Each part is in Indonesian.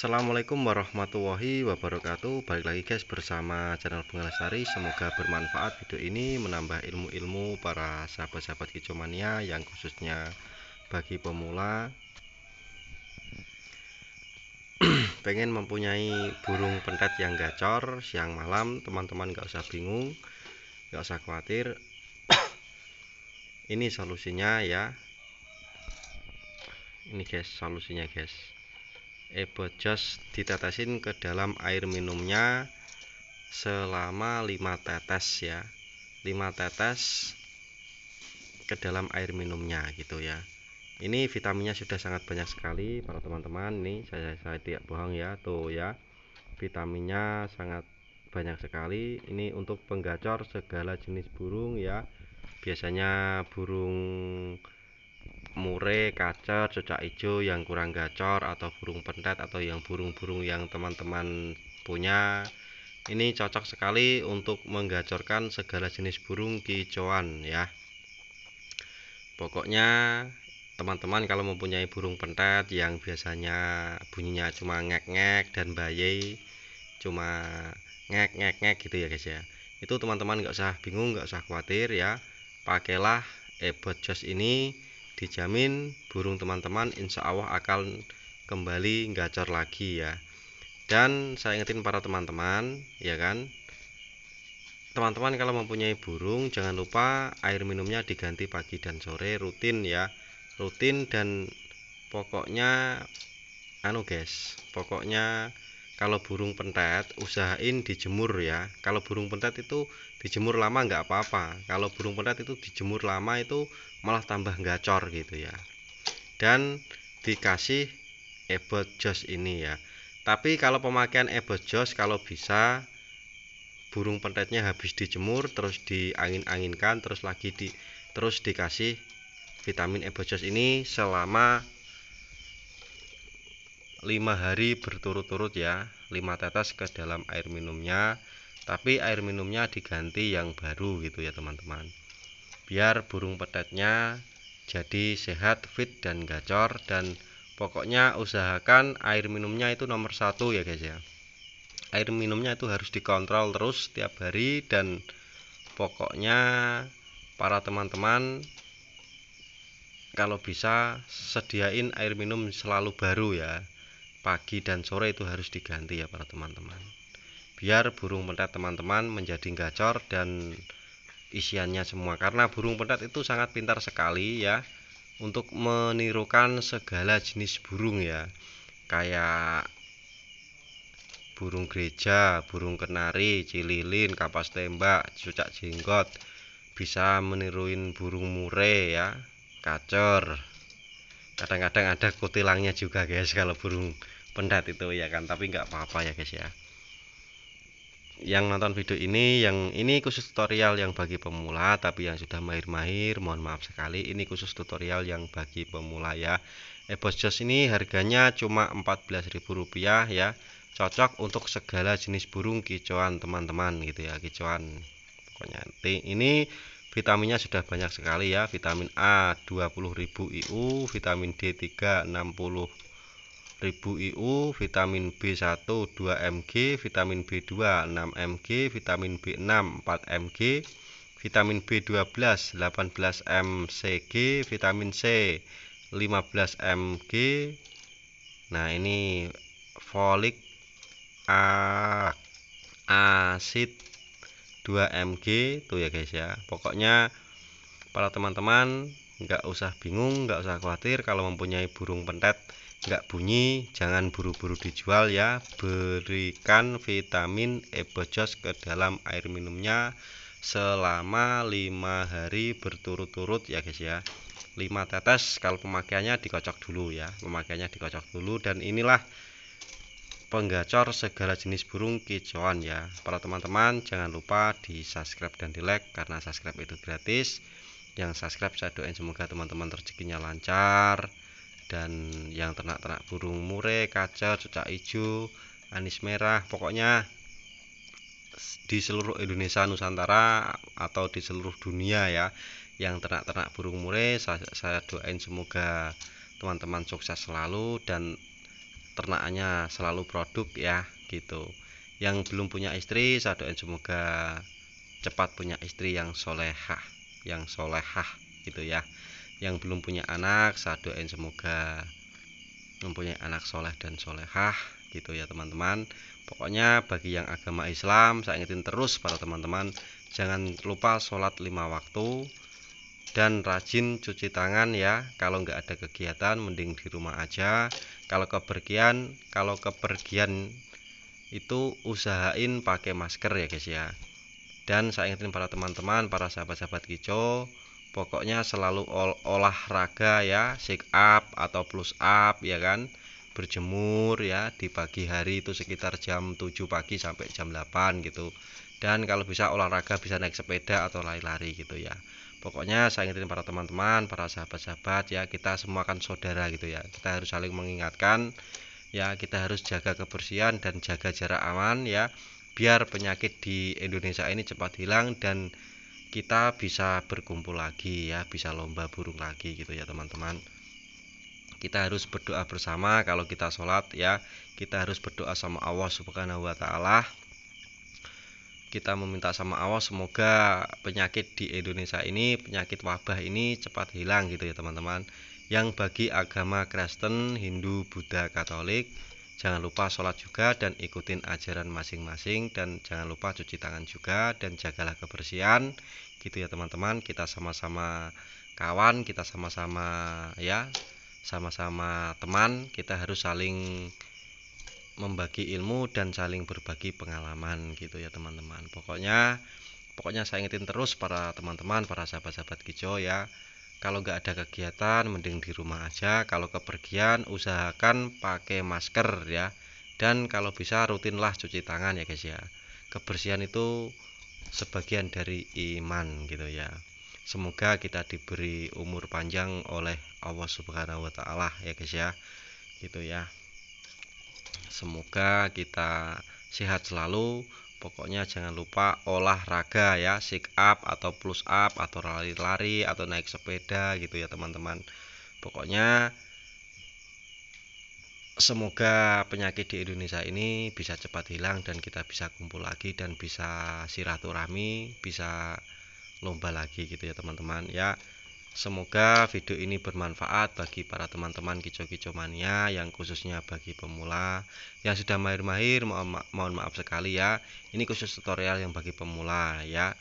Assalamualaikum warahmatullahi wabarakatuh Balik lagi guys bersama channel Bunga Lestari Semoga bermanfaat video ini menambah ilmu-ilmu para sahabat-sahabat kicomania Yang khususnya bagi pemula Pengen mempunyai burung pentet yang gacor siang malam Teman-teman gak usah bingung Gak usah khawatir Ini solusinya ya Ini guys solusinya guys ebojos eh, ditetesin ke dalam air minumnya selama 5 tetes ya 5 tetes ke dalam air minumnya gitu ya ini vitaminnya sudah sangat banyak sekali para teman-teman ini saya, saya tidak bohong ya tuh ya vitaminnya sangat banyak sekali ini untuk penggacor segala jenis burung ya biasanya burung mure, kacer, cucak ijo yang kurang gacor atau burung pentet atau yang burung-burung yang teman-teman punya ini cocok sekali untuk menggacorkan segala jenis burung kicauan ya pokoknya teman-teman kalau mempunyai burung pentet yang biasanya bunyinya cuma ngek-ngek dan bayi cuma ngek-ngek-ngek gitu ya guys ya itu teman-teman nggak usah bingung nggak usah khawatir ya pakailah ebot jos ini dijamin burung teman-teman insya Allah akan kembali gacor lagi ya dan saya ingetin para teman-teman ya kan teman-teman kalau mempunyai burung jangan lupa air minumnya diganti pagi dan sore rutin ya rutin dan pokoknya anu guys pokoknya kalau burung pentet usahain dijemur ya kalau burung pentet itu dijemur lama nggak apa-apa kalau burung pendet itu dijemur lama itu malah tambah gacor gitu ya dan dikasih ebot jos ini ya tapi kalau pemakaian ebot jos kalau bisa burung pentetnya habis dijemur terus diangin-anginkan terus lagi di terus dikasih vitamin ebot jos ini selama lima hari berturut-turut ya 5 tetes ke dalam air minumnya tapi air minumnya diganti yang baru gitu ya teman-teman biar burung petetnya jadi sehat fit dan gacor dan pokoknya usahakan air minumnya itu nomor satu ya guys ya air minumnya itu harus dikontrol terus setiap hari dan pokoknya para teman-teman kalau bisa sediain air minum selalu baru ya pagi dan sore itu harus diganti ya para teman-teman biar burung pentet teman-teman menjadi gacor dan isiannya semua karena burung pentet itu sangat pintar sekali ya untuk menirukan segala jenis burung ya kayak burung gereja, burung kenari, cililin, kapas tembak, cucak jenggot bisa meniruin burung mure ya kacor kadang-kadang ada kutilangnya juga guys kalau burung pendat itu ya kan tapi nggak apa-apa ya guys ya yang nonton video ini yang ini khusus tutorial yang bagi pemula tapi yang sudah mahir-mahir mohon maaf sekali ini khusus tutorial yang bagi pemula ya Ebos Jos ini harganya cuma Rp14.000 ya cocok untuk segala jenis burung kicauan teman-teman gitu ya kicauan pokoknya ini vitaminnya sudah banyak sekali ya vitamin A 20.000 IU vitamin D 360. 1000 IU, vitamin B1 2 mg, vitamin B2 6 mg, vitamin B6 4 mg, vitamin B12 18 mcg, vitamin C 15 mg. Nah, ini folik A, asid 2 mg tuh ya guys ya. Pokoknya para teman-teman nggak usah bingung, nggak usah khawatir kalau mempunyai burung pentet nggak bunyi jangan buru-buru dijual ya berikan vitamin ebojos ke dalam air minumnya selama 5 hari berturut-turut ya guys ya 5 tetes kalau pemakaiannya dikocok dulu ya pemakaiannya dikocok dulu dan inilah penggacor segala jenis burung kicauan ya para teman-teman jangan lupa di subscribe dan di like karena subscribe itu gratis yang subscribe saya doain semoga teman-teman rezekinya lancar dan yang ternak-ternak burung murai, kaca, cucak hijau, anis merah, pokoknya di seluruh Indonesia Nusantara atau di seluruh dunia ya yang ternak-ternak burung murai saya, saya doain semoga teman-teman sukses selalu dan ternakannya selalu produk ya gitu yang belum punya istri saya doain semoga cepat punya istri yang solehah yang solehah gitu ya yang belum punya anak saya doain semoga mempunyai anak soleh dan solehah gitu ya teman-teman pokoknya bagi yang agama Islam saya ingetin terus para teman-teman jangan lupa sholat lima waktu dan rajin cuci tangan ya kalau nggak ada kegiatan mending di rumah aja kalau kepergian kalau kepergian itu usahain pakai masker ya guys ya dan saya ingetin para teman-teman para sahabat-sahabat kicau pokoknya selalu ol olahraga ya sit up atau plus up ya kan berjemur ya di pagi hari itu sekitar jam 7 pagi sampai jam 8 gitu dan kalau bisa olahraga bisa naik sepeda atau lari-lari gitu ya pokoknya saya ingetin para teman-teman para sahabat-sahabat ya kita semua kan saudara gitu ya kita harus saling mengingatkan ya kita harus jaga kebersihan dan jaga jarak aman ya biar penyakit di Indonesia ini cepat hilang dan kita bisa berkumpul lagi ya bisa lomba burung lagi gitu ya teman-teman kita harus berdoa bersama kalau kita sholat ya kita harus berdoa sama Allah subhanahu wa ta'ala kita meminta sama Allah semoga penyakit di Indonesia ini penyakit wabah ini cepat hilang gitu ya teman-teman yang bagi agama Kristen, Hindu, Buddha, Katolik Jangan lupa sholat juga dan ikutin ajaran masing-masing dan jangan lupa cuci tangan juga dan jagalah kebersihan gitu ya teman-teman kita sama-sama kawan kita sama-sama ya sama-sama teman kita harus saling membagi ilmu dan saling berbagi pengalaman gitu ya teman-teman pokoknya pokoknya saya ingetin terus para teman-teman para sahabat-sahabat kicau ya kalau nggak ada kegiatan mending di rumah aja kalau kepergian usahakan pakai masker ya dan kalau bisa rutinlah cuci tangan ya guys ya kebersihan itu sebagian dari iman gitu ya semoga kita diberi umur panjang oleh Allah Subhanahu wa taala ya guys ya gitu ya semoga kita sehat selalu pokoknya jangan lupa olahraga ya sit up atau plus up atau lari-lari atau naik sepeda gitu ya teman-teman pokoknya semoga penyakit di Indonesia ini bisa cepat hilang dan kita bisa kumpul lagi dan bisa silaturahmi bisa lomba lagi gitu ya teman-teman ya Semoga video ini bermanfaat bagi para teman-teman kicau-kicau mania yang khususnya bagi pemula yang sudah mahir-mahir mohon, ma mohon maaf sekali ya. Ini khusus tutorial yang bagi pemula ya.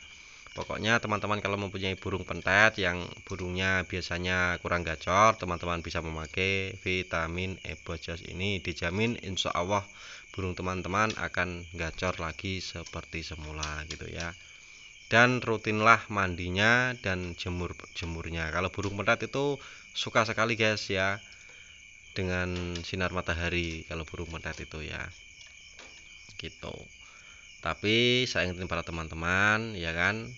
Pokoknya teman-teman kalau mempunyai burung pentet yang burungnya biasanya kurang gacor, teman-teman bisa memakai vitamin ebojos ini dijamin insya Allah burung teman-teman akan gacor lagi seperti semula gitu ya dan rutinlah mandinya dan jemur jemurnya kalau burung merpati itu suka sekali guys ya dengan sinar matahari kalau burung merpati itu ya gitu tapi saya ingetin para teman-teman ya kan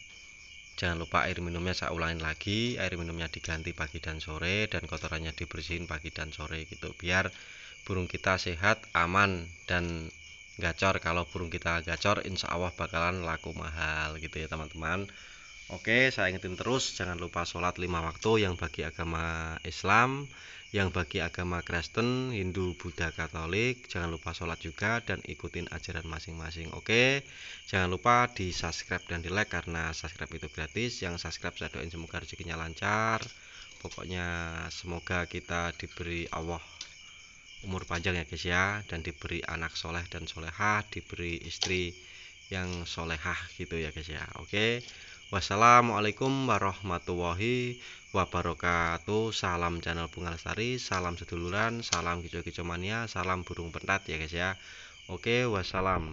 jangan lupa air minumnya saya ulangin lagi air minumnya diganti pagi dan sore dan kotorannya dibersihin pagi dan sore gitu biar burung kita sehat aman dan gacor kalau burung kita gacor insya Allah bakalan laku mahal gitu ya teman-teman oke saya ingetin terus jangan lupa sholat lima waktu yang bagi agama Islam yang bagi agama Kristen Hindu Buddha Katolik jangan lupa sholat juga dan ikutin ajaran masing-masing oke jangan lupa di subscribe dan di like karena subscribe itu gratis yang subscribe saya doain semoga rezekinya lancar pokoknya semoga kita diberi Allah umur panjang ya guys ya dan diberi anak soleh dan solehah diberi istri yang solehah gitu ya guys ya oke wassalamualaikum warahmatullahi wabarakatuh salam channel bunga lestari salam seduluran salam kicau-kicau mania salam burung pentat ya guys ya oke wassalam